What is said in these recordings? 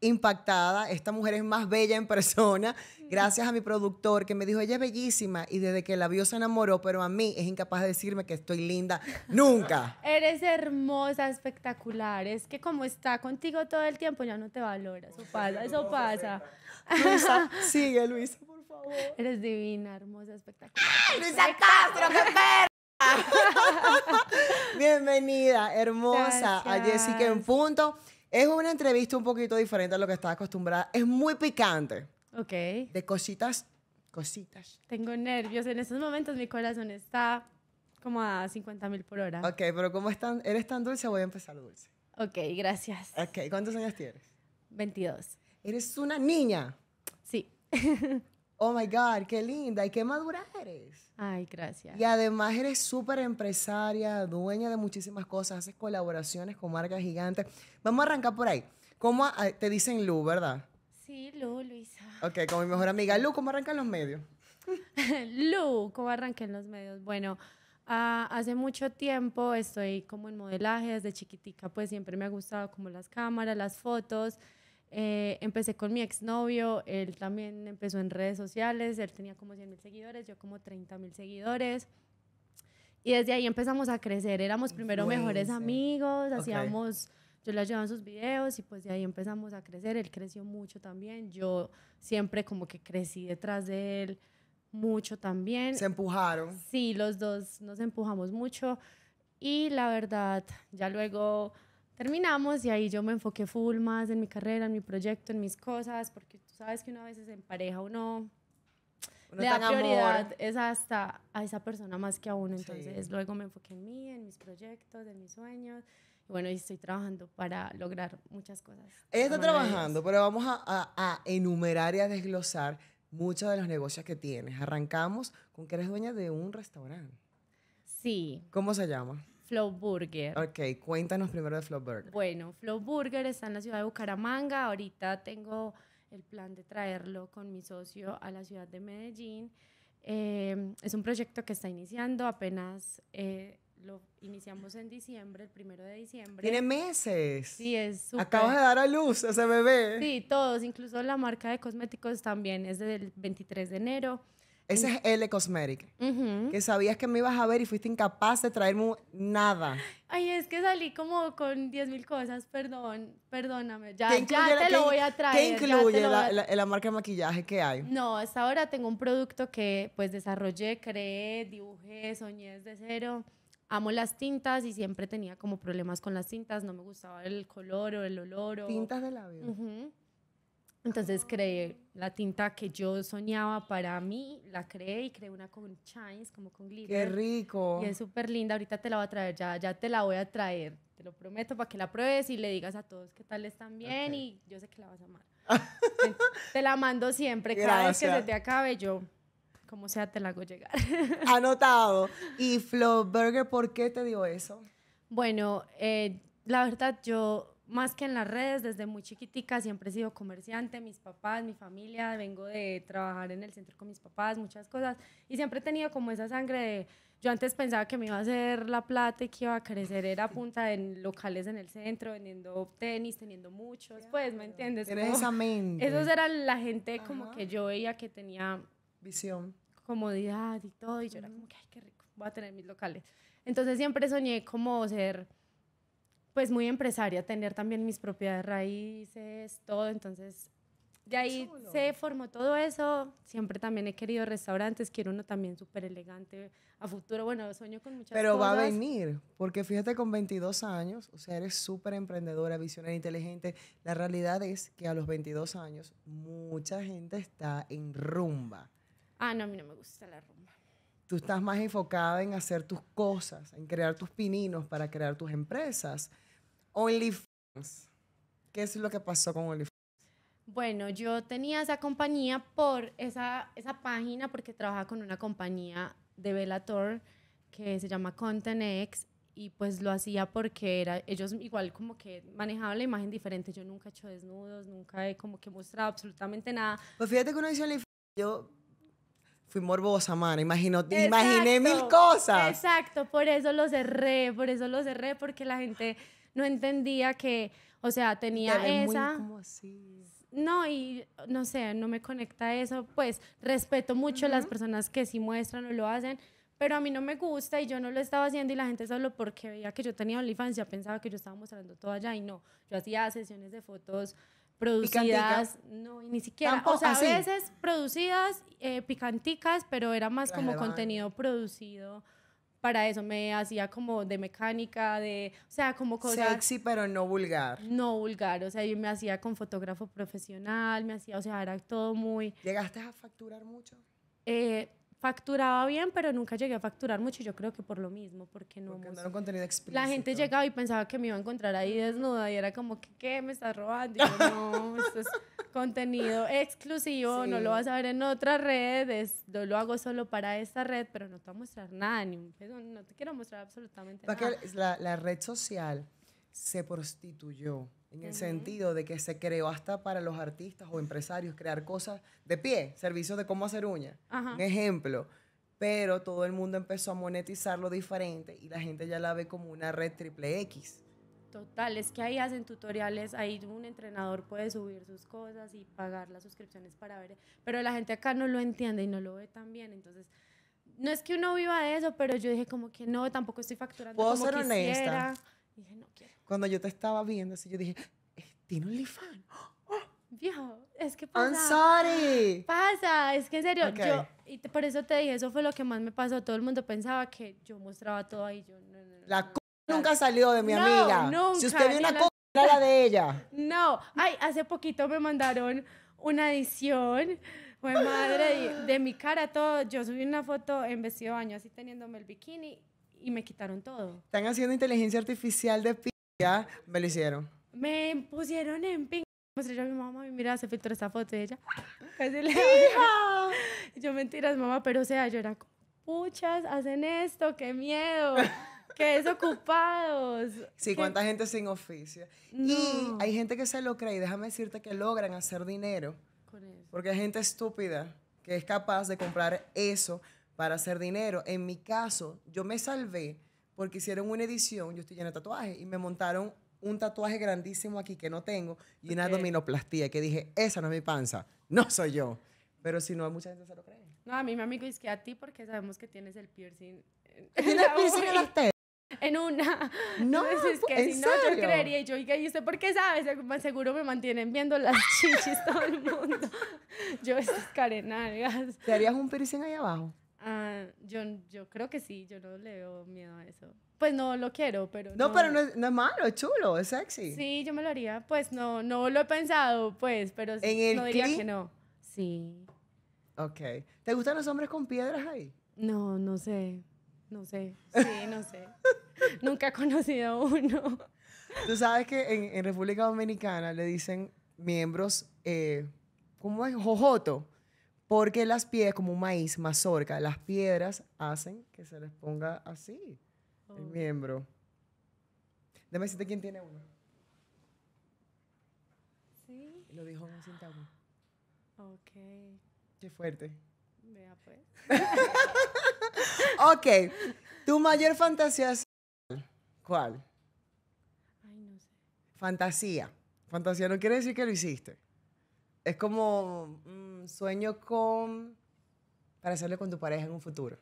impactada. Esta mujer es más bella en persona. Gracias a mi productor que me dijo, ella es bellísima. Y desde que la vio se enamoró, pero a mí es incapaz de decirme que estoy linda. Nunca. Eres hermosa, espectacular. Es que como está contigo todo el tiempo, ya no te valora. Eso pasa, eso pasa. Luisa, sigue, Luisa, por favor. Eres divina, hermosa, espectacular. Luisa Castro, qué perra! Bienvenida, hermosa, a Jessica en punto. Es una entrevista un poquito diferente a lo que estaba acostumbrada. Es muy picante. Ok. De cositas, cositas. Tengo nervios. En estos momentos mi corazón está como a 50 mil por hora. Ok, pero como están, eres tan dulce, voy a empezar dulce. Ok, gracias. Ok, ¿cuántos años tienes? 22. Eres una niña. Sí. oh my God, qué linda y qué madura eres. Ay, gracias. Y además eres súper empresaria, dueña de muchísimas cosas, haces colaboraciones con marcas gigantes. Vamos a arrancar por ahí. ¿Cómo te dicen Lu, verdad? Sí, Lu, Luisa. Ok, con mi mejor amiga. Lu, ¿cómo arrancan los medios? Lu, ¿cómo arrancan los medios? Bueno, ah, hace mucho tiempo estoy como en modelaje, desde chiquitica pues siempre me ha gustado como las cámaras, las fotos. Eh, empecé con mi exnovio, él también empezó en redes sociales, él tenía como 100 mil seguidores, yo como 30 mil seguidores. Y desde ahí empezamos a crecer, éramos primero mejores amigos, hacíamos, yo le ayudaba en sus videos y pues de ahí empezamos a crecer, él creció mucho también, yo siempre como que crecí detrás de él mucho también. Se empujaron. Sí, los dos nos empujamos mucho y la verdad, ya luego terminamos y ahí yo me enfoqué full más en mi carrera, en mi proyecto, en mis cosas, porque tú sabes que una vez en pareja uno, no le da prioridad es hasta a esa persona más que a uno. Entonces luego me enfoqué en mí, en mis proyectos, en mis sueños. Y bueno, y estoy trabajando para lograr muchas cosas. Ella está trabajando, pero vamos a, a enumerar y a desglosar muchos de los negocios que tienes. Arrancamos con que eres dueña de un restaurante. Sí. ¿Cómo se llama? Flow Burger. Ok, cuéntanos primero de Flow Burger. Bueno, Flow Burger está en la ciudad de Bucaramanga. Ahorita tengo el plan de traerlo con mi socio a la ciudad de Medellín. Em, es un proyecto que está iniciando, apenas eh, lo iniciamos en diciembre, el primero de diciembre. Tiene meses. Sí, es súper. Acabas de dar a luz ese bebé. Sí, todos, incluso la marca de cosméticos también es del 23 de enero. Ese es L Cosmetic. Que sabías que me ibas a ver y fuiste incapaz de traerme nada. Ay, es que salí como con 10.000 mil cosas, perdón, perdóname. Ya, ya te lo voy a traer. ¿Qué incluye la, marca de maquillaje que hay? No, hasta ahora tengo un producto que pues desarrollé, creé, dibujé, soñé desde cero. Amo las tintas y siempre tenía como problemas con las tintas. No me gustaba el color o el olor. Tintas de labios. Uh entonces creé la tinta que yo soñaba para mí, la creé y creé una con shines, como con glitter. ¡Qué rico! Y es súper linda, ahorita te la voy a traer, ya, ya te la voy a traer, te lo prometo, para que la pruebes y le digas a todos qué tal están bien y yo sé que la vas a amar. te la mando siempre, cada vez que se te acabe yo, como sea, te la hago llegar. Anotado. Y Flo Burger, ¿por qué te dio eso? Bueno, eh, la verdad yo más que en las redes, desde muy chiquitica siempre he sido comerciante, mis papás, mi familia, vengo de trabajar en el centro con mis papás, muchas cosas, y siempre he tenido como esa sangre de, yo antes pensaba que me iba a hacer la plata y que iba a crecer, era punta en locales en el centro, vendiendo tenis, teniendo muchos, pues, ¿me entiendes? Era esa Esos eran la gente como que yo veía que tenía... Visión. Comodidad y todo, y yo era como que, ay, qué rico, voy a tener mis locales. Entonces siempre soñé como ser pues muy empresaria, tener también mis propias raíces, todo, entonces de ahí se formó todo eso. Siempre también he querido restaurantes, quiero uno también súper elegante a futuro. Bueno, sueño con muchas Pero cosas. Pero va a venir, porque fíjate, con 22 años, o sea, eres súper emprendedora, visionaria, inteligente. La realidad es que a los 22 años, mucha gente está en rumba. Ah, no, a mí no me gusta la rumba. Tú estás más enfocada en hacer tus cosas, en crear tus pininos para crear tus empresas. OnlyFans. ¿Qué es lo que pasó con OnlyFans? Bueno, yo tenía esa compañía por esa, esa página porque trabajaba con una compañía de Velator que se llama ContentX y pues lo hacía porque era, ellos igual como que manejaban la imagen diferente. Yo nunca he hecho desnudos, nunca he como que mostrado absolutamente nada. Pues fíjate que una OnlyFans, yo fui morbosa, mano. Imagino, imaginé mil cosas. Exacto, por eso los cerré, por eso los cerré, porque la gente no entendía que, o sea, tenía esa... No, y no sé, no me conecta eso. Pues respeto mucho las personas que sí muestran o lo hacen, pero a mí no me gusta y yo no lo estaba haciendo y la gente solo porque veía que yo tenía OnlyFans ya pensaba que yo estaba mostrando todo allá y no, yo hacía sesiones de fotos producidas, no, y ni siquiera, o sea, a veces producidas, eh, picanticas, pero era más como contenido producido para eso. Me hacía como de mecánica, de, o sea, como cosas... Sexy, pero no vulgar. No vulgar, o sea, yo me hacía con fotógrafo profesional, me hacía, o sea, era todo muy... ¿Llegaste a facturar mucho? Eh, facturaba bien, pero nunca llegué a facturar mucho. yo creo que por lo mismo, porque no. La gente llegaba y pensaba que me iba a encontrar ahí desnuda y era como, ¿qué? qué me estás robando? no, esto es contenido exclusivo, no lo vas a ver en otras redes lo hago solo para esta red, pero no te voy a mostrar nada, ni un pedo no te quiero mostrar absolutamente nada. La, la red social se prostituyó en el sentido de que se creó hasta para los artistas o empresarios crear cosas de pie, servicios de cómo hacer uña un ejemplo. Pero todo el mundo empezó a monetizarlo diferente y la gente ya la ve como una red triple X. Total, es que ahí hacen tutoriales, ahí un entrenador puede subir sus cosas y pagar las suscripciones para ver, pero la gente acá no lo entiende y no lo ve tan bien, entonces no es que uno viva eso, pero yo dije como que no, tampoco estoy facturando. Puedo ser honesta dije, no quiero. Cuando yo te estaba viendo, así yo dije, eh, tiene un lifan. ¡Oh! Viejo, es que pasa. I'm sorry. Pasa, es que en serio, yo, y por eso te dije, eso fue lo que más me pasó. Todo el mundo pensaba que yo mostraba todo ahí. la c nunca salió de mi amiga. Nunca, si usted vio una la... la de ella. No, ay, hace poquito me mandaron una edición. Fue madre, de, mi cara todo. Yo subí una foto en vestido de baño, así teniéndome el bikini y me quitaron todo. Están haciendo inteligencia artificial de pilla, me lo hicieron. Me pusieron en ping. Mostré yo a mi mamá y mira, se filtró esta foto de ella. Casi pues le ¡Hija! Yo mentiras, mamá, pero o sea, yo era puchas, hacen esto, qué miedo. qué desocupados. Sí, cuánta gente sin oficio. Y hay gente que se lo cree y déjame decirte que logran hacer dinero. Con Porque hay gente estúpida que es capaz de comprar eso para hacer dinero. En mi caso, yo me salvé porque hicieron una edición, yo estoy llena de tatuajes, y me montaron un tatuaje grandísimo aquí que no tengo y una dominoplastía que dije, esa no es mi panza, no soy yo. Pero si no, mucha gente se lo cree. No, a mí me amigo es que a ti porque sabemos que tienes el piercing. ¿Tienes piercing en las tetas? En una. No, es que si no, yo creería. Y yo, ¿y usted por qué sabes? Seguro me mantienen viendo las chichis todo el mundo. yo, es ¿Te harías un piercing ahí abajo? Ah, yo, yo creo que sí, yo no le veo miedo a eso. Pues no lo quiero, pero. No, pero no es, malo, es chulo, es sexy. Sí, yo me lo haría. Pues no, no lo he pensado, pues, pero sí, no diría que no. Sí. Ok. ¿Te gustan los hombres con piedras ahí? No, no sé. No sé. Sí, no sé. Nunca he conocido a uno. Tú sabes que en, República Dominicana le dicen miembros, eh, ¿cómo es? Jojoto porque las piedras, como un maíz, mazorca, las piedras hacen que se les ponga así el oh. miembro. si decirte quién tiene uno. Sí. Lo dijo en un sintagma. Ok. Qué fuerte. Vea pues. ok. ¿Tu mayor fantasía es cuál? Ay, no sé. Fantasía. Fantasía no quiere decir que lo hiciste. Es como... Mm, sueño con. para hacerlo con tu pareja en un futuro.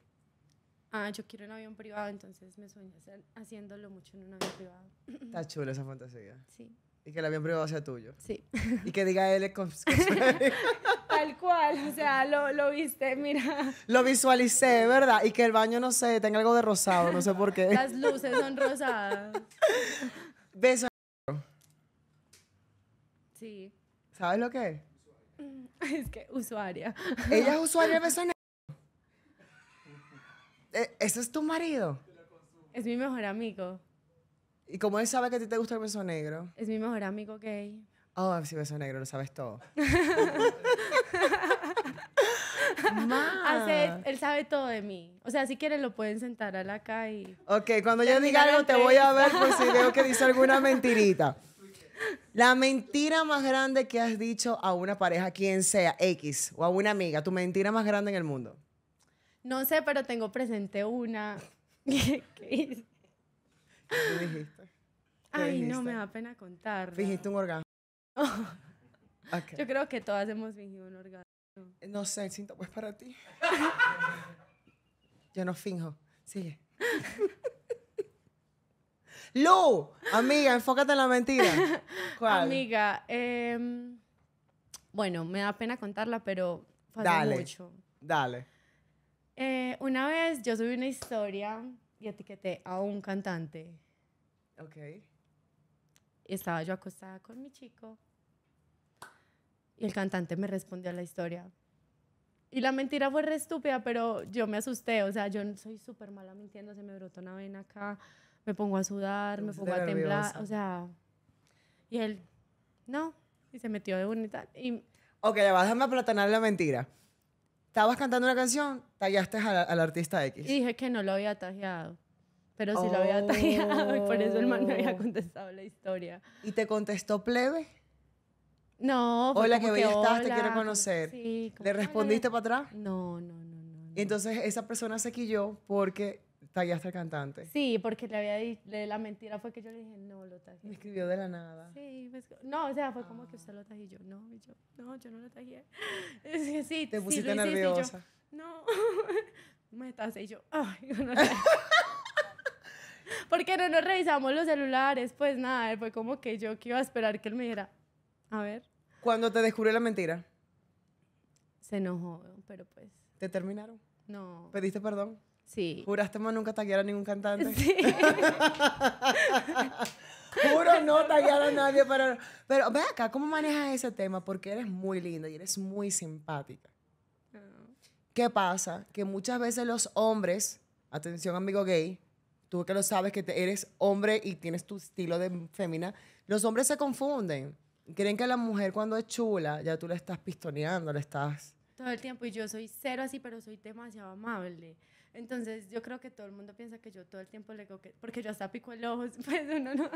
Ah, yo quiero un avión privado, entonces me sueño haciéndolo mucho en un avión privado. Está chula esa fantasía. Sí. Y que el avión privado sea tuyo. Sí. Y que diga él Tal cual, o sea, lo, lo, viste, mira. Lo visualicé, ¿verdad? Y que el baño, no sé, tenga algo de rosado, no sé por qué. Las luces son rosadas. Beso. Sí. ¿Sabes lo que es? Es que usuaria. Ella es usuaria de beso negro. Eh, ¿Ese es tu marido? Es mi mejor amigo. ¿Y cómo él sabe que a ti te gusta el beso negro? Es mi mejor amigo gay. Oh, sí, beso negro, lo sabes todo. él sabe todo de mí. O sea, si quieren lo pueden sentar a la calle. Ok, cuando yo diga algo te voy a ver por si veo que dice alguna mentirita. La mentira más grande que has dicho a una pareja, quien sea, X, o a una amiga, tu mentira más grande en el mundo. No sé, pero tengo presente una. ¿Qué, dijiste? Ay, no, me da pena contar. Fingiste un orgasmo. Yo creo que todas hemos fingido un orgasmo. No sé, siento pues para ti. Yo no finjo. Sigue. Lu, amiga, enfócate en la mentira. Amiga, em, bueno, me da pena contarla, pero fue mucho. Dale. Eh, una vez yo subí una historia y etiqueté a un cantante. Ok. Y estaba yo acostada con mi chico. Y el cantante me respondió a la historia. Y la mentira fue estúpida, pero yo me asusté. O sea, yo soy súper mala mintiendo, se me brotó una vena acá me pongo a sudar, me pongo a temblar, o sea. Y él, no, y se metió de una y tal. ok, déjame aplatanar la mentira. Estabas cantando una canción, tallaste al, artista X. dije que no lo había tallado. Pero sí lo había tajeado y por eso el man me había oh. contestado la historia. ¿Y te contestó plebe? No, porque... Hola, que bella estás, te quiero conocer. ¿Le respondiste para atrás? No, no, no, no. entonces esa persona se quilló porque tallaste al cantante. Sí, porque le había dicho, la mentira fue que yo le dije, no, lo tagué. Me escribió de la nada. Sí, me no, o sea, fue como que ah. usted lo y yo, no, y yo, no, yo no lo tagué. Sí, Te pusiste nerviosa. no, me estás y yo, ay, yo no Porque no nos revisamos los celulares, pues nada, fue como que yo que iba a esperar que él me dijera, a ver. ¿Cuándo te descubrió la mentira? Se enojó, pero pues. ¿Te terminaron? No. ¿Pediste perdón? Sí. ¿Juraste más nunca taggear a ningún cantante? Sí. Juro no taggear a nadie Pero ve acá, ¿cómo manejas ese tema? Porque eres muy linda y eres muy simpática. Ah. ¿Qué pasa? Que muchas veces los hombres, atención amigo gay, tú que lo sabes que eres hombre y tienes tu estilo de fémina, los hombres se confunden. Creen que la mujer cuando es chula, ya tú le estás pistoneando, le estás... Todo el tiempo y yo soy cero así, pero soy demasiado amable. Entonces yo creo que todo el mundo piensa que yo todo el tiempo le coqueteo, porque yo hasta pico el ojo, pues uno no. no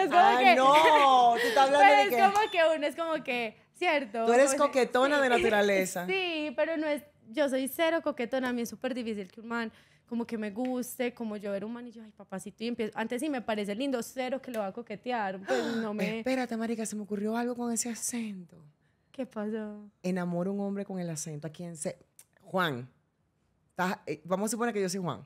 es como ah, no, tú estás hablando pero es como que uno es como que, cierto. Tú eres coquetona de naturaleza. Sí, pero no es, yo soy cero coquetona, a mí es súper difícil que un man como que me guste, como yo era un man y yo, ay papacito, y empiezo, antes sí me parece lindo, cero que lo va a coquetear, pues no me... Espérate, marica, se me ocurrió algo con ese acento. ¿Qué pasó? Enamoro a un hombre con el acento, a quien se... Juan. Eh, vamos a suponer que yo soy Juan.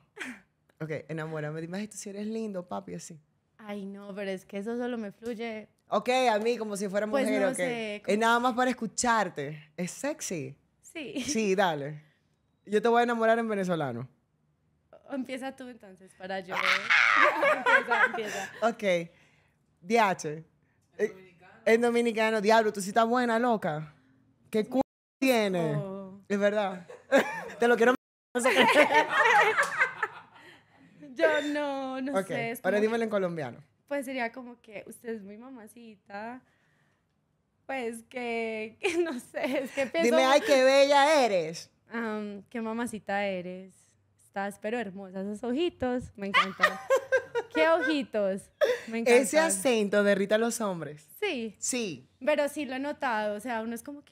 Ok, enamórame. Dime, tú si eres lindo, papi, así. Ay, no, pero es que eso solo me fluye. Ok, a mí como si fuera pues mujer, Es nada más para escucharte. Es sexy. Sí. Sí, dale. Yo te voy a enamorar en venezolano. empieza tú entonces, para yo. Ah. empieza, empieza. Ok. DH. En eh, dominicano. En dominicano, diablo, tú sí estás buena, loca. ¿Qué cu tienes? Oh. Es verdad. te lo quiero Yo no, no sé. Ahora dímelo en colombiano. Pues sería como que usted es muy mamacita. Pues que, no sé, es que Dime, ay, qué bella eres. qué mamacita eres. Estás pero hermosa, esos ojitos, me encantan. ¿Qué ojitos? Me encantan. Ese acento derrita a los hombres. Sí. Sí. Pero sí lo he notado, o sea, uno es como que,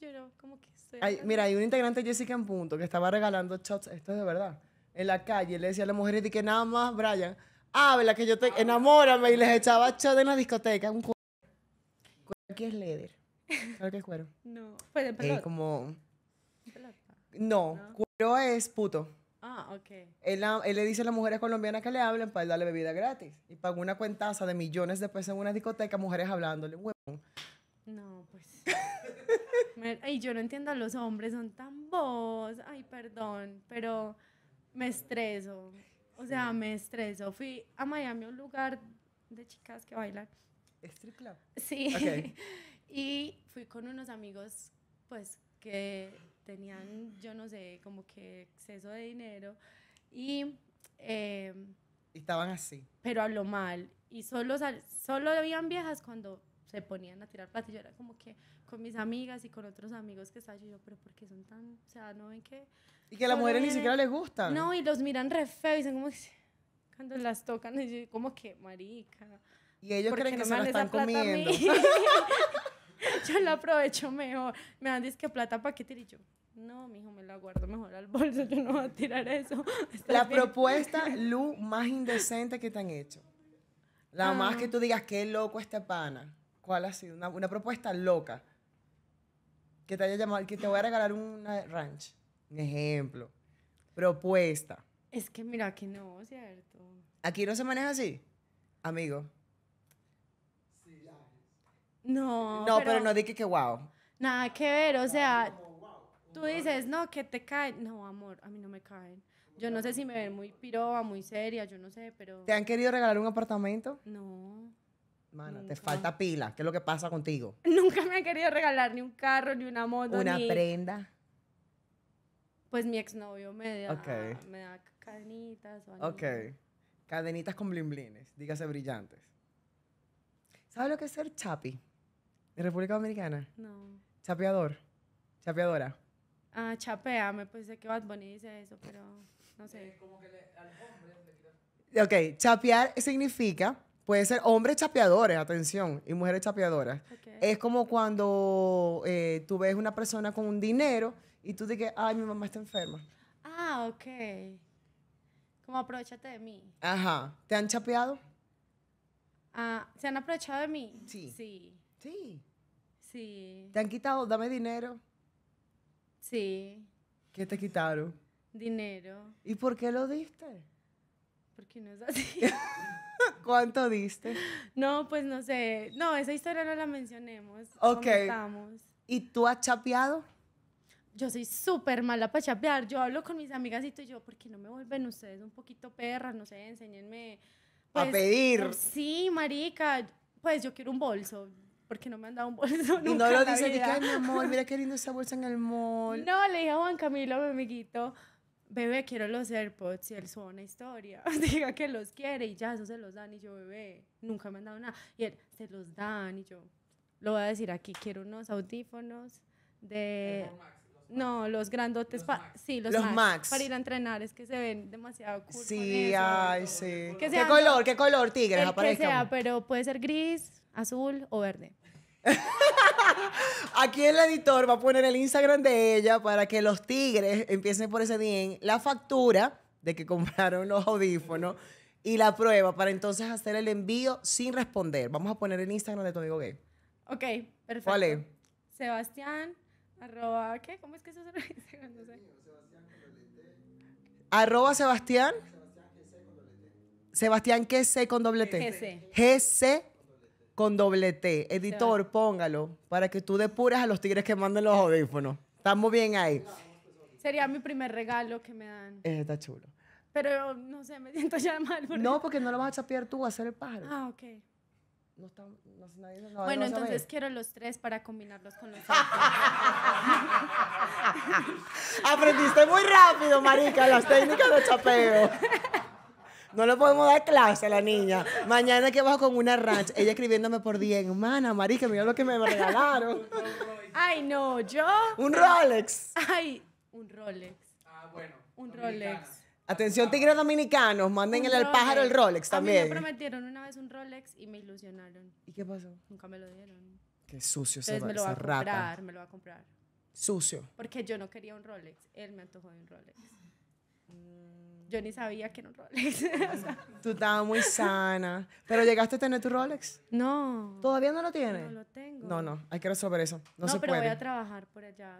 yo no, como que mira, hay un integrante Jessica en punto que estaba regalando shots, esto es de verdad, en la calle. Le decía a las mujeres que nada más, Brian, habla que yo te ah. enamórame y les echaba shots en la discoteca. Un ¿Cuero Aquí es leather. ¿Sabes qué es cuero? No. fue el eh, pelota. como... No, cuero es puto. Ah, ok. Él, le dice a las mujeres colombianas que le hablen para darle bebida gratis. Y pagó una cuentaza de millones de pesos en una discoteca, mujeres hablándole, huevón. Y yo no entiendo a los hombres, son tan vos Ay, perdón, pero me estreso. O sea, me estreso. Fui a Miami, un lugar de chicas que bailan. ¿Strip club? Sí. y fui con unos amigos, pues, que tenían, yo no sé, como que exceso de dinero. Y... Em, estaban así. Pero hablo mal. Y solo, solo habían viejas cuando se ponían a tirar plata y yo era como que con mis amigas y con otros amigos que estaban yo, pero ¿por qué son tan, o sea, no ven que... Y que a las mujeres ni siquiera les gustan. No, y los miran re feo y dicen como que, cuando las tocan, y como que marica. Y ellos creen que se la están comiendo. yo la aprovecho mejor. Me dan que plata para qué tire yo. No, mijo, me la guardo mejor al bolso, yo no voy a tirar eso. La propuesta, Lu, más indecente que te han hecho. La más ah. que tú digas, qué loco este pana. ¿Cuál ha sido? Una, propuesta loca. Que te haya llamado, que te voy a regalar una ranch. Un ejemplo. Propuesta. Es que mira aquí no, ¿cierto? ¿Aquí no se maneja así? Amigo. No. No, pero, no di que wow. Nada que ver, o sea, tú dices, no, que te caen. No, amor, a mí no me caen. Yo no sé si me ven muy piroa, muy seria, yo no sé, pero... ¿Te han querido regalar un apartamento? No. Mano, te falta pila. ¿Qué es lo que pasa contigo? Nunca me ha querido regalar ni un carro, ni una moto. Una prenda. Pues mi exnovio me da, me da cadenitas. ok. Cadenitas con blimblines, dígase brillantes. ¿Sabes lo que es ser chapi? ¿De República Dominicana? No. Chapeador. Chapeadora. Ah, chapeame, pues sé que Bad Bunny dice eso, pero no sé. Eh, como que al hombre le Ok, chapear significa Puede ser hombres chapeadores, atención, y mujeres chapeadoras. Es como cuando eh, tú ves una persona con un dinero y tú dices, ay, mi mamá está enferma. Ah, ok. Como aprovechate de mí. Ajá. ¿Te han chapeado? Ah, ¿se han aprovechado de mí? Sí. Sí. Sí. Sí. ¿Te han quitado, dame dinero? Sí. ¿Qué te quitaron? Dinero. ¿Y por qué lo diste? Porque no es así. ¿Cuánto diste? No, pues no sé. No, esa historia no la mencionemos. Ok. ¿Y tú has chapeado? Yo soy súper mala para chapear. Yo hablo con mis amigas y yo, ¿por qué no me vuelven ustedes un poquito perras? No sé, enséñenme. ¿Para pues, pedir. sí, marica. Pues yo quiero un bolso porque no me han dado un bolso. y no lo dice, que, mi amor, mira qué lindo esa bolsa en el mall. No, le dije a Juan Camilo, mi amiguito, bebé, quiero los AirPods y él suena una historia, diga que los quiere y ya, eso se los dan y yo, bebé, nunca me han dado nada. Y él, se los dan y yo, lo voy a decir aquí, quiero unos audífonos de... No, los grandotes, sí, los, Max. Para ir a entrenar, es que se ven demasiado cool. Sí, ay, sí. ¿Qué, color? ¿Qué color, tigre que sea, pero puede ser gris, azul o verde. Aquí el editor va a poner el Instagram de ella para que los tigres empiecen por ese día la factura de que compraron los audífonos y la prueba para entonces hacer el envío sin responder. Vamos a poner el Instagram de tu amigo gay. Ok, perfecto. ¿Cuál es? Sebastián, arroba, ¿qué? ¿Cómo es que se Instagram? cuando sé. Arroba Sebastián. Sebastián, ¿qué C con doble T? GC. GC con doble T. Editor, póngalo para que tú depuras a los tigres que manden los audífonos. Estamos bien ahí. Pues, sería mi primer regalo que me dan. está chulo. Pero no sé, me siento ya mal. no, porque no lo vas a chapear tú, vas a ser el pájaro. Ah, ok. No está, no, nadie, bueno, entonces quiero los tres para combinarlos con los Aprendiste muy rápido, marica, las técnicas de chapeo. No le podemos dar clase a la niña. Mañana que bajo con una ranch, ella escribiéndome por 10, hermana, marica, mira lo que me regalaron. Ay, no, yo. Un Rolex. Ay, un Rolex. Ah, bueno. Un Rolex. Atención, tigres dominicanos, mándenle al pájaro el Rolex también. me prometieron una vez un Rolex y me ilusionaron. ¿Y qué pasó? Nunca me lo dieron. Qué sucio Entonces se me lo va a comprar, me lo va a comprar. Sucio. Porque yo no quería un Rolex, él me antojó de un Rolex. Mm yo ni sabía que era un Rolex. Tú estabas muy sana. Pero llegaste a tener tu Rolex. no. ¿Todavía no lo tienes? No lo tengo. No, no, hay que resolver eso. No, No, pero voy a trabajar por allá.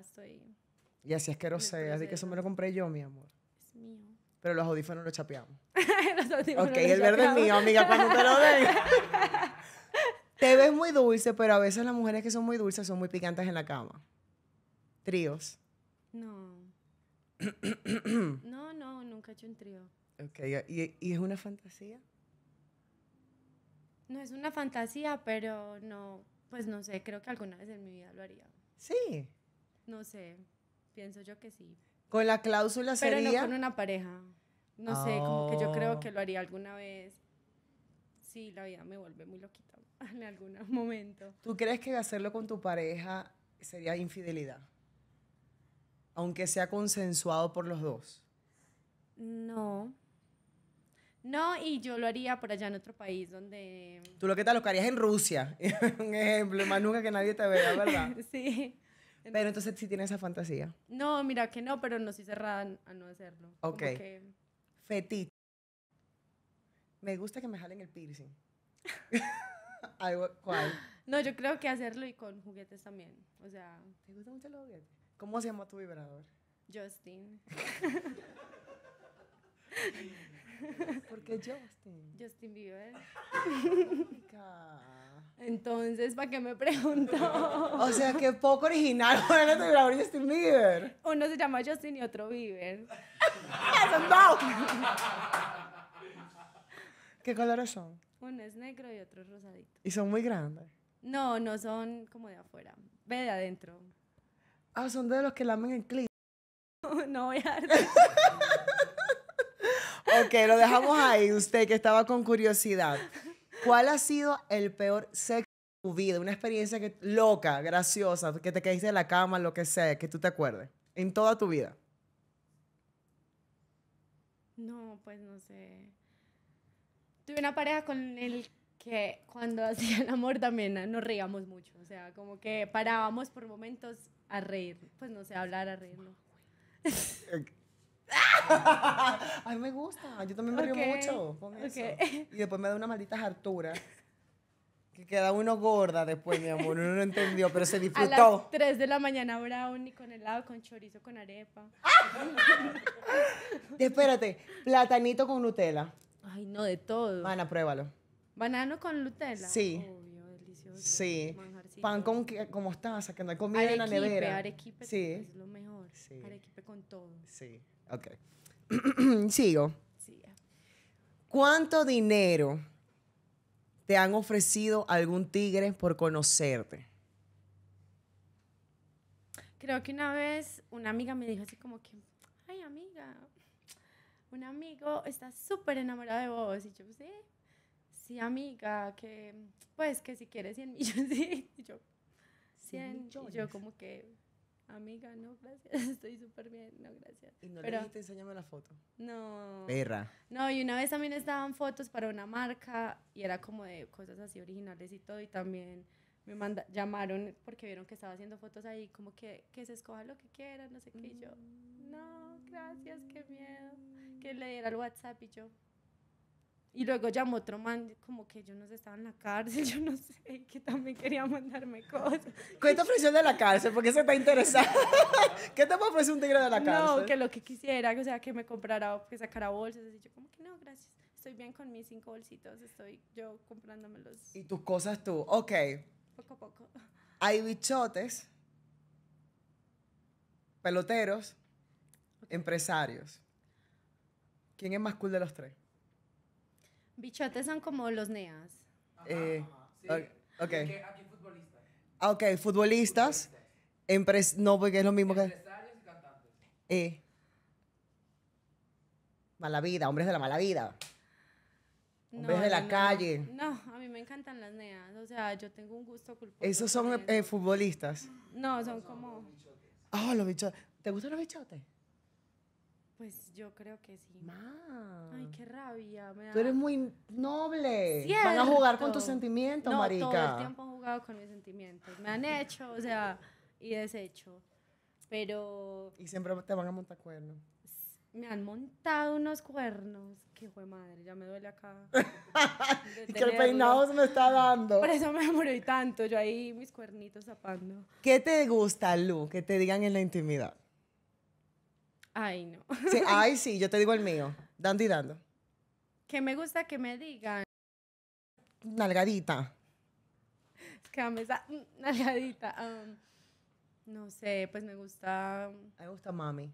Y así es que lo sé, así que eso me lo compré yo, mi amor. Es mío. Pero los audífonos los chapeamos. Los audífonos ok, el verde es mío, amiga, cuando te lo den. te ves muy dulce, pero a veces las mujeres que son muy dulces son muy picantes en la cama. Tríos. No. no, no, nunca he hecho trío. ¿Y, es una fantasía? No es una fantasía, pero no, pues no sé, creo que alguna vez en mi vida lo haría. Sí. No sé, pienso yo que sí. Con la cláusula sería. Pero no con una pareja. No sé, como que yo creo oh. que lo haría alguna vez. Sí, la vida me vuelve muy loquita en algún momento. ¿Tú crees que hacerlo con tu pareja sería infidelidad? Aunque sea consensuado por los dos. No. No, y yo lo haría por allá en otro país donde... Tú lo que te alocarías en Rusia, un ejemplo, más nunca que nadie te vea, ¿verdad? sí. pero entonces sí tienes esa fantasía. No, mira que no, pero no soy cerrada a no hacerlo. Ok. Que... Me gusta que me jalen el piercing. ¿Cuál? No, yo creo que hacerlo y con juguetes también. O sea... ¿Te gustan mucho los juguetes? ¿Cómo se llama tu vibrador? Justin. ¿Por Justin? Justin Bieber. Entonces, ¿para qué me preguntó? O sea, que poco original bueno, de grabar Justin Bieber. Uno se llama Justin y otro Bieber. ¿Qué colores son? Uno es negro y otro es rosadito. ¿Y son muy grandes? No, no son como de afuera. Ve de adentro. Ah, son de los que lamen el clip. No, no voy a dar. Ok, lo dejamos ahí. Usted que estaba con curiosidad. ¿Cuál ha sido el peor sexo de tu vida? Una experiencia que, loca, graciosa, que te caíste de la cama, lo que sea, que tú te acuerdes. En toda tu vida. No, pues no sé. Tuve una pareja con el que cuando hacía el amor también ah, nos reíamos mucho. O sea, como que parábamos por momentos a reír. Pues no sé, a hablar, a reírnos. Ay, me gusta. Yo también me río mucho con eso. Y después me da una malditas arturas, Que queda uno gorda después, mi amor. Uno no entendió, pero se disfrutó. A las 3 de la mañana brownie con helado, con chorizo, con arepa. Espérate, platanito con Nutella. Ay, no, de todo. Van pruébalo. ¿Banano con Nutella? Sí. Obvio, delicioso. Sí. Pan con como estás, que no hay comida en la nevera. Arequipe, sí. es lo mejor. Sí. Arequipe con todo. Sí. Ok. Sigo. ¿Cuánto dinero te han ofrecido algún tigre por conocerte? Creo que una vez una amiga me dijo así como que, ay amiga, un amigo está súper enamorado de vos. Y yo, sí, sí, amiga, que pues que si quieres 100 millones. Y yo, 100 yo como que, amiga, no, gracias, estoy súper bien, no, gracias. Y no Pero, le dijiste, enséñame la foto. No. Perra. No, y una vez también estaban fotos para una marca y era como de cosas así originales y todo, y también me manda, llamaron porque vieron que estaba haciendo fotos ahí, como que, que se escoja lo que quiera, no sé qué, y yo, no, gracias, qué miedo, que le diera el WhatsApp y yo, y luego llamó otro man, como que yo no sé, estaba en la cárcel, yo no sé, que también quería mandarme cosas. ¿Qué te ofreció de la cárcel? Porque se está interesado. ¿Qué te ofreció un tigre de la cárcel? No, que lo que quisiera, o sea, que me comprara, que sacara bolsas. así yo, como que no, gracias. Estoy bien con mis cinco bolsitos, estoy yo comprándomelos. Y tus cosas tú, ok. Poco a poco. Hay bichotes, peloteros, empresarios. ¿Quién es más cool de los tres? Bichotes son como los neas. eh, Ok. Aquí futbolistas. Ah, ok, futbolistas. no, porque es lo mismo que. Empresarios y cantantes. Eh. Mala vida, hombres de la mala vida. Hombres de la calle. No, a mí me encantan las neas. O sea, yo tengo un gusto culpable. ¿Esos son eh, futbolistas? No, son, como. Ah, los bichotes. ¿Te gustan los bichotes? Pues yo creo que sí. Ay, qué rabia. Tú eres muy noble. Van a jugar con tus sentimientos, no, Yo Todo el tiempo he jugado con mis sentimientos. Me han hecho, o sea, y deshecho. Pero. Y siempre te van a montar cuernos. Me han montado unos cuernos. Qué fue madre, ya me duele acá. y que el peinado se me está dando. Por eso me demoré tanto, yo ahí mis cuernitos zapando. ¿Qué te gusta, Lu, que te digan en la intimidad? Ay, no. Sí, ay, sí, yo te digo el mío. Dando y dando. Que me gusta que me digan. Nalgadita. esa nalgadita. Um, no sé, pues me gusta. Me gusta mami.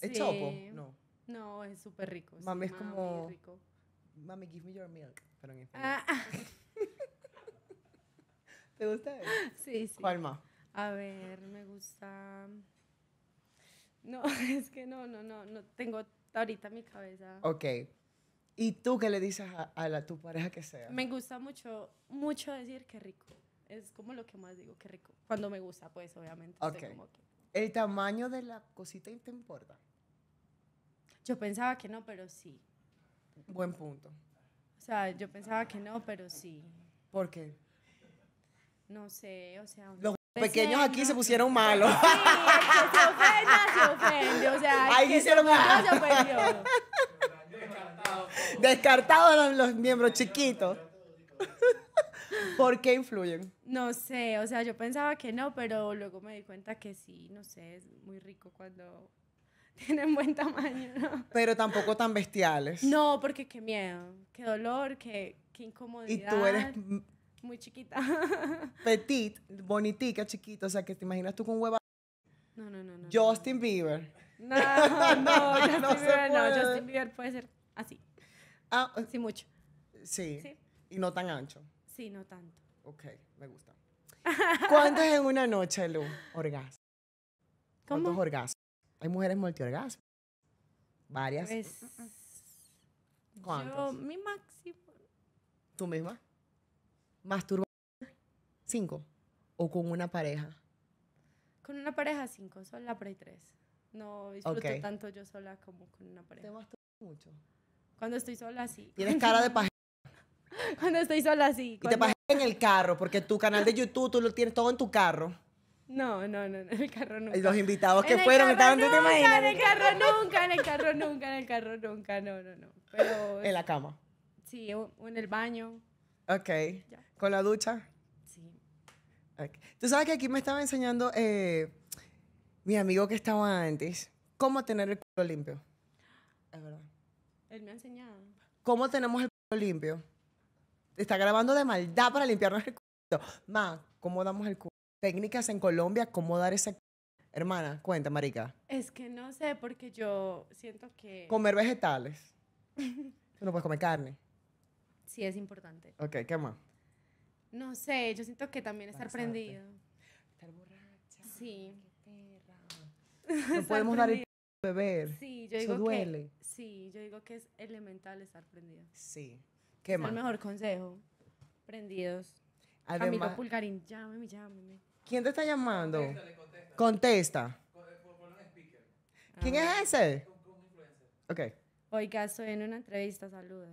¿Es choco? No. No, es súper rico. Mami es como. Mami, give me your milk. Pero en español. Ah. ¿Te gusta? Eso? Sí, sí. ¿Cuál más? A ver, me gusta. No, es que no, no, no, no tengo ahorita mi cabeza. Ok. ¿Y tú qué le dices a, la, tu pareja que sea? Me gusta mucho, mucho decir que rico. Es como lo que más digo, que rico. Cuando me gusta, pues, obviamente. Ok. ¿El tamaño de la cosita te importa? Yo pensaba que no, pero sí. Buen punto. O sea, yo pensaba que no, pero sí. ¿Por qué? No sé, o sea... Pequeños aquí se pusieron malos. Sí, se ahí hicieron mal. Descartados los, miembros chiquitos. ¿Por qué influyen? No sé, o sea, yo pensaba que no, pero luego me di cuenta que sí, no sé, es muy rico cuando tienen buen tamaño, Pero tampoco tan bestiales. No, porque qué miedo, qué dolor, qué, qué incomodidad. Y tú eres muy chiquita. Petit, bonitica, chiquita. O sea, que te imaginas tú con hueva. No, no, no. Justin Bieber. No, no, no no. Justin Bieber puede ser así. Ah, eh, sí, mucho. Sí. Y no tan ancho. Sí, no tanto. Ok, me gusta. ¿Cuántas en una noche, Lu? Orgasmo. ¿Cuántos orgasmos? Hay mujeres multi-orgasmo Varias. Pues, ¿Cuántos? Yo, mi máximo. ¿Tú misma? ¿Masturbar cinco o con una pareja. Con una pareja cinco, sola pero hay tres. No disfruto tanto yo sola como con una pareja. ¿Te masturbas mucho? Cuando estoy sola sí. Tienes cara de paje? Cuando estoy sola sí. Y te paje en el carro porque tu canal de YouTube tú lo tienes todo en tu carro. No, no, no, en el carro nunca. Los invitados que fueron, estaban te imaginas? En el carro nunca, en el carro nunca, en el carro nunca, no, no, no. en la cama. Sí, o en el baño. Ok. ¿Con la ducha? Sí. Tú sabes que aquí me estaba enseñando eh, mi amigo que estaba antes cómo tener el culo limpio. Es verdad. Él me ha enseñado. ¿Cómo tenemos el culo limpio? Está grabando de maldad para limpiarnos el culo. Ma, ¿cómo damos el culo? Técnicas en Colombia, ¿cómo dar ese culo? Hermana, cuenta, marica. Es que no sé, porque yo siento que... Comer vegetales. no puedes comer carne sí es importante. Ok, ¿qué más? No sé, yo siento que también estar prendido. Estar borracha. Sí. Qué No podemos dar el beber. Sí, yo digo Que, sí, yo digo que es elemental estar prendido. Sí. ¿Qué más? el mejor consejo. Prendidos. Además, Camilo Pulgarín, llámeme, llámeme. ¿Quién te está llamando? Contesta. Eh, ¿Quién ah, es ese? Un, un influencer. Ok. Oiga, estoy en una entrevista, salude.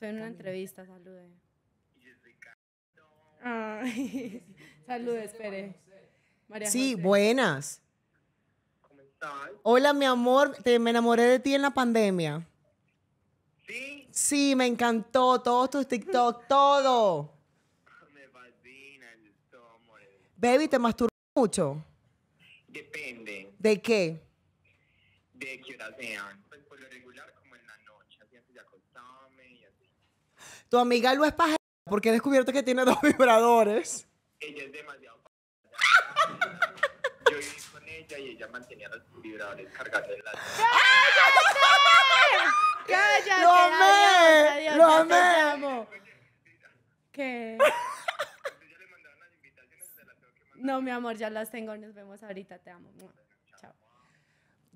Estoy en una entrevista, salude. Saludes, salude, espere. sí, buenas. Hola, mi amor, me enamoré de ti en la pandemia. ¿Sí? Sí, me encantó, todo tu TikTok, todo. Me Baby, ¿te masturbas mucho? Depende. ¿De qué? De que horas sean. Tu amiga lo es pajera porque he descubierto que tiene dos vibradores. Ella es demasiado pajera. Yo viví con ella y ella mantenía los vibradores cargados en la... ¡Cállate! ¡Cállate! ¡Lo amé! Adiós, ¡Lo amé! Te amo. ¿Qué? No, mi amor, ya las tengo. Nos vemos ahorita. Te amo. Chao.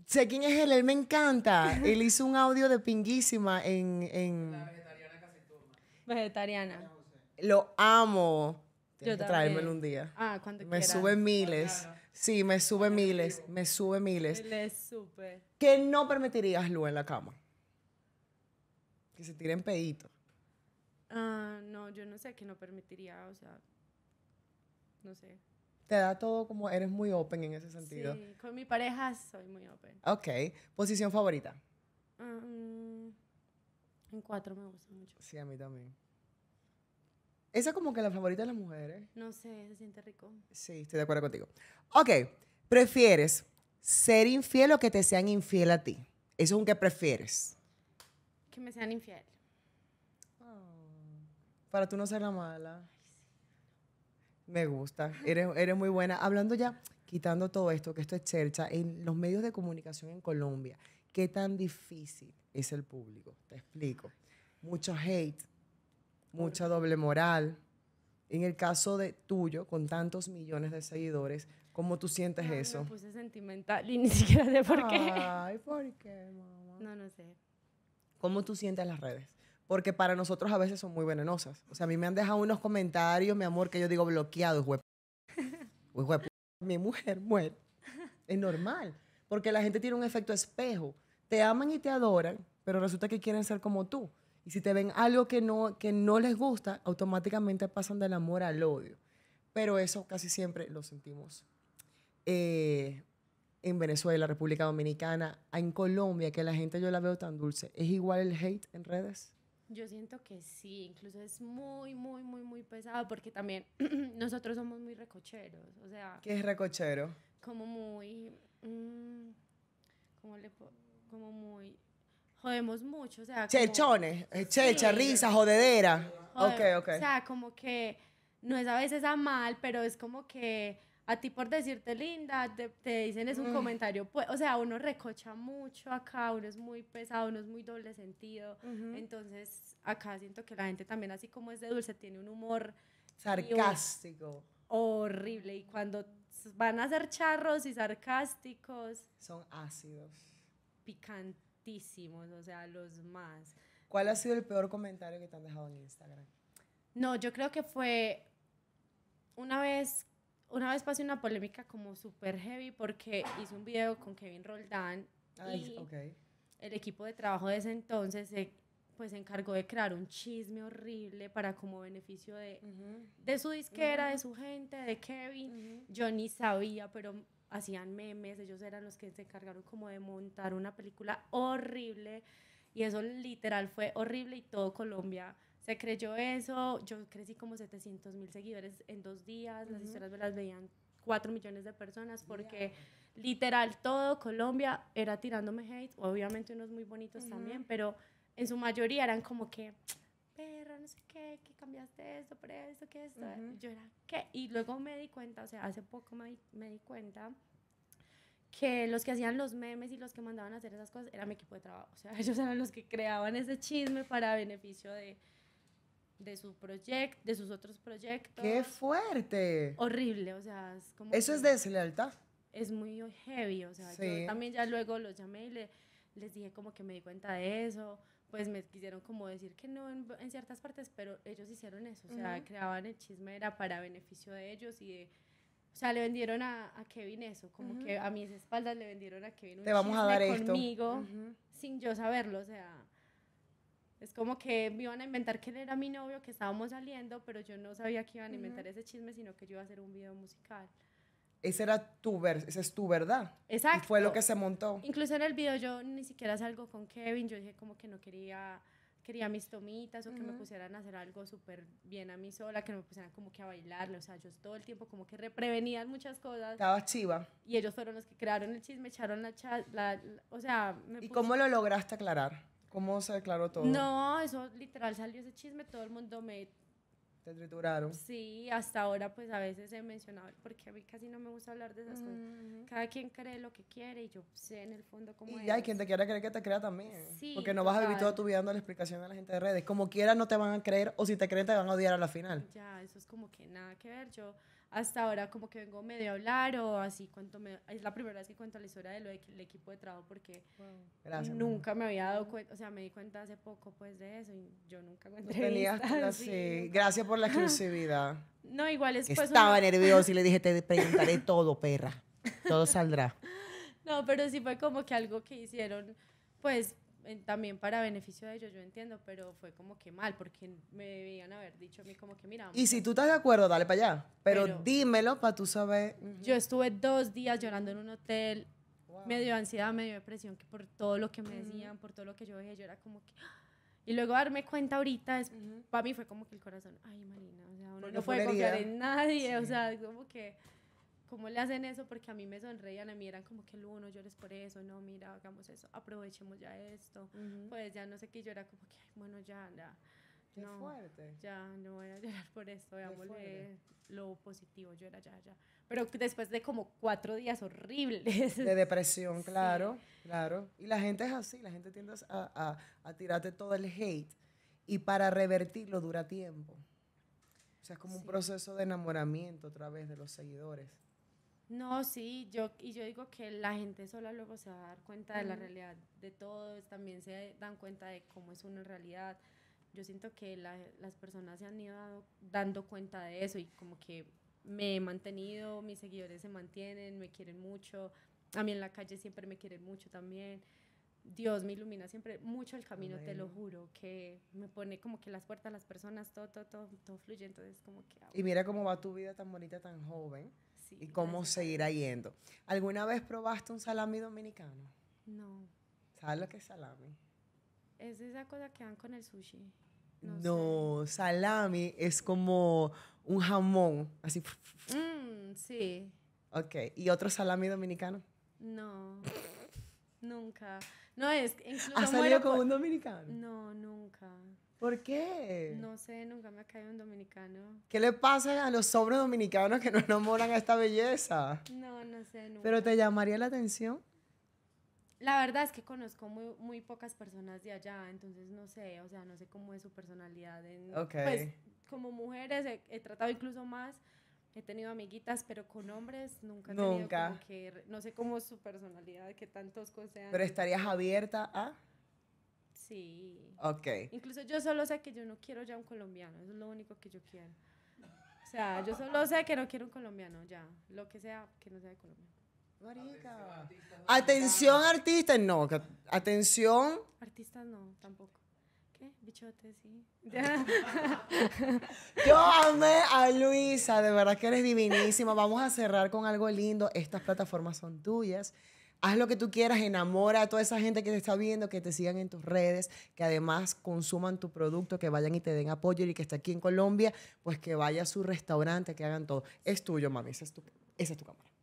Sé quién es él. Él me encanta. él hizo un audio de pinguísima en... Vegetariana. Lo amo. Tienes que traérmelo un día. Ah, cuando Me sube miles. Ah, sí, me sube miles. Me sube miles. que ¿Qué no permitirías, Lu, en la cama? Que se tiren peditos. ah no, yo no sé qué no permitiría, o sea, no sé. Te da todo como eres muy open en ese sentido. Sí, con mi pareja soy muy open. Ok. ¿Posición favorita? Ah, mm, en cuatro me gusta mucho. Sí, a mí también. Esa es como que la favorita de las mujeres. No sé, se siente rico. Sí, estoy de acuerdo contigo. Ok, ¿prefieres ser infiel o que te sean infiel a ti? Eso es un que prefieres. Que me sean infiel. Oh, para tú no ser la mala. Me gusta, eres, eres muy buena. Hablando ya, quitando todo esto, que esto es chercha, en los medios de comunicación en Colombia ¿Qué tan difícil es el público? Te explico. Mucho hate, mucha doble moral. En el caso de tuyo, con tantos millones de seguidores, ¿cómo tú sientes eso? Me puse sentimental y ni siquiera sé por qué. Ay, ¿por qué, mamá? No, no sé. ¿Cómo tú sientes las redes? Porque para nosotros a veces son muy venenosas. O sea, a mí me han dejado unos comentarios, mi amor, que yo digo bloqueado, hijo mi mujer muere. Es normal. Porque la gente tiene un efecto espejo te aman y te adoran, pero resulta que quieren ser como tú. Y si te ven algo que no, que no les gusta, automáticamente pasan del amor al odio. Pero eso casi siempre lo sentimos eh, en Venezuela, República Dominicana, en Colombia, que la gente yo la veo tan dulce. ¿Es igual el hate en redes? Yo siento que sí, incluso es muy, muy, muy, muy pesado porque también nosotros somos muy recocheros, o ¿Qué es recochero? Como muy... Mm, ¿Cómo le puedo...? como muy. Jodemos mucho, o sea. chelchones Chechones, eh, checha, risa, jodedera. ok, ok. O sea, como que no es a veces a mal, pero es como que a ti por decirte linda, te, te dicen es un mm. comentario, pues, o sea, uno recocha mucho acá, uno es muy pesado, uno es muy doble sentido, entonces acá siento que la gente también así como es de dulce, tiene un humor sarcástico. Horrible, y cuando van a ser charros y sarcásticos. Son ácidos picantísimos, o sea, los más. ¿Cuál ha sido el peor comentario que te han dejado en Instagram? No, yo creo que fue una vez, una vez pasé una polémica como súper heavy porque hice un video con Kevin Roldán Ay, y el equipo de trabajo de ese entonces se, pues encargó de crear un chisme horrible para como beneficio de, de su disquera, de su gente, de Kevin. Yo ni sabía, pero hacían memes, ellos eran los que se encargaron como de montar una película horrible y eso literal fue horrible y todo Colombia se creyó eso, yo crecí como 700 mil seguidores en dos días, las historias me las veían 4 millones de personas porque literal todo Colombia era tirándome hate, obviamente unos muy bonitos también, pero en su mayoría eran como que perra, no sé qué, que cambiaste esto por esto, que esto. Yo era, ¿qué? Y luego me di cuenta, o sea, hace poco me, me di cuenta que los que hacían los memes y los que mandaban a hacer esas cosas era mi equipo de trabajo. O sea, ellos eran los que creaban ese chisme para beneficio de, de su proyecto, de sus otros proyectos. ¡Qué fuerte! Horrible, o sea, es como... Eso es deslealtad. Es muy heavy, o sea, yo también ya luego los llamé y les dije como que me di cuenta de eso pues me quisieron como decir que no en, ciertas partes, pero ellos hicieron eso, o sea, creaban el chisme, era para beneficio de ellos y O sea, le vendieron a, Kevin eso, como que a mis espaldas le vendieron a Kevin un vamos chisme a dar conmigo sin yo saberlo, o sea, es como que me iban a inventar que era mi novio, que estábamos saliendo, pero yo no sabía que iban a inventar ese chisme, sino que yo iba a hacer un video musical esa era tu es tu verdad. Exacto. fue lo que se montó. Incluso en el video yo ni siquiera salgo con Kevin, yo dije como que no quería quería mis tomitas o que me pusieran a hacer algo súper bien a mí sola, que no me pusieran como que a bailar, o sea, yo todo el tiempo como que reprevenían muchas cosas. Estaba chiva. Y ellos fueron los que crearon el chisme, echaron la, la, o sea, ¿Y cómo lo lograste aclarar? ¿Cómo se aclaró todo? No, eso literal salió ese chisme, todo el mundo me te trituraron. Sí, hasta ahora pues a veces he mencionado, porque a mí casi no me gusta hablar de esas cosas. Mm. Cada quien cree lo que quiere y yo sé en el fondo cómo y es. Y hay quien te quiera creer que te crea también. Sí, porque no vas a vivir toda tu vida dando la explicación a la gente de redes. Como quieras no te van a creer o si te creen te van a odiar a la final. Ya, eso es como que nada que ver. Yo hasta ahora como que vengo medio a hablar o así cuanto me, es la primera vez que cuento la historia del equipo de trabajo porque nunca me había dado cuenta, o sea, me di cuenta hace poco pues de eso y yo nunca cuento Gracias por la exclusividad. no, igual es pues, Estaba nervioso y le dije, te preguntaré todo, perra. Todo saldrá. no, pero sí fue como que algo que hicieron pues también para beneficio de ellos, yo entiendo, pero fue como que mal, porque me debían haber dicho a mí como que, mira... Y si tú estás de acuerdo, dale para allá, pero, dímelo para tú saber. Yo estuve dos días llorando en un hotel, medio ansiedad, medio depresión, que por todo lo que me decían, por todo lo que yo veía, yo era como que... Y luego darme cuenta ahorita, es, para mí fue como que el corazón, ay Marina, o sea, uno no puede confiar en nadie, o sea, como que... ¿cómo le hacen eso? Porque a mí me sonreían, a mí eran como que lo no llores por eso, no, mira, hagamos eso, aprovechemos ya esto, pues ya no sé qué, yo era como que, bueno, ya, ya. no, Ya, no voy a llorar por esto, voy a volver lo positivo, yo era ya, ya. Pero después de como cuatro días horribles. De depresión, claro, claro. Y la gente es así, la gente tiende a, a, tirarte todo el hate y para revertirlo dura tiempo. O sea, es como un proceso de enamoramiento otra vez de los seguidores. No, sí, yo, y yo digo que la gente sola luego se va a dar cuenta de la realidad de todos, también se dan cuenta de cómo es una realidad. Yo siento que las personas se han ido dando cuenta de eso y como que me he mantenido, mis seguidores se mantienen, me quieren mucho, a mí en la calle siempre me quieren mucho también. Dios me ilumina siempre mucho el camino, te lo juro, que me pone como que las puertas, las personas, todo, todo, todo, fluye, entonces como que... Y mira cómo va tu vida tan bonita, tan joven y cómo seguirá yendo. ¿Alguna vez probaste un salami dominicano? No. ¿Sabes lo que es salami? Es esa cosa que dan con el sushi. No, salami es como un jamón, así. Mm, sí. Ok, ¿y otro salami dominicano? No, nunca. No es, incluso ¿Has salido con un dominicano? No, nunca. ¿Por qué? No sé, nunca me ha caído un dominicano. ¿Qué le pasa a los sobres dominicanos que no enamoran a esta belleza? No, no sé, ¿Pero te llamaría la atención? La verdad es que conozco muy, pocas personas de allá, entonces no sé, o sea, no sé cómo es su personalidad. En, Pues como mujeres he, tratado incluso más, he tenido amiguitas, pero con hombres nunca he nunca. no sé cómo es su personalidad, que tantos cosas Pero estarías abierta a... Sí. Ok. Incluso yo solo sé que yo no quiero ya un colombiano, eso es lo único que yo quiero. O sea, yo solo sé que no quiero un colombiano, ya. Lo que sea, que no sea de Colombia. Marica. atención, artistas, no. Atención. Artistas, no, tampoco. ¿Qué? Bichote, sí. Yo amé a Luisa, de verdad que eres divinísima. Vamos a cerrar con algo lindo. Estas plataformas son tuyas haz lo que tú quieras, enamora a toda esa gente que te está viendo, que te sigan en tus redes, que además consuman tu producto, que vayan y te den apoyo y que esté aquí en Colombia, pues que vaya a su restaurante, que hagan todo. Es tuyo, mami, esa es tu, esa es tu cámara.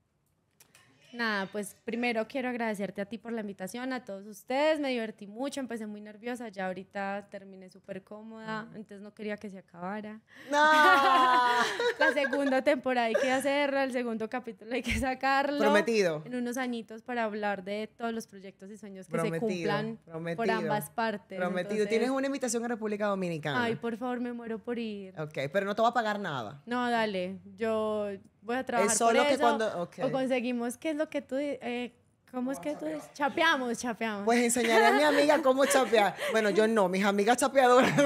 Nada, pues primero quiero agradecerte a ti por la invitación, a todos ustedes. Me divertí mucho, empecé muy nerviosa, ya ahorita terminé súper cómoda, entonces no quería que se acabara. No. la segunda temporada hay que hacerla, el segundo capítulo hay que sacarlo. Prometido. En unos añitos para hablar de todos los proyectos y sueños que se cumplan por ambas partes. Prometido. Tienes una invitación a República Dominicana. Ay, por favor, me muero por ir. Ok, pero no te va a pagar nada. No, dale. Yo voy a trabajar es solo cuando, o conseguimos qué es lo que tú eh, ¿Cómo es que tú dices? Chapeamos, chapeamos. Pues enseñaré a mi amiga cómo chapear. Bueno, yo no, mis amigas chapeadoras.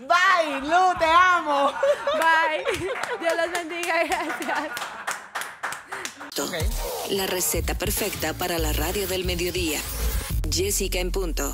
Bye, Lu, te amo. Bye. Dios los bendiga, gracias. La receta perfecta para la radio del mediodía. Jessica en punto.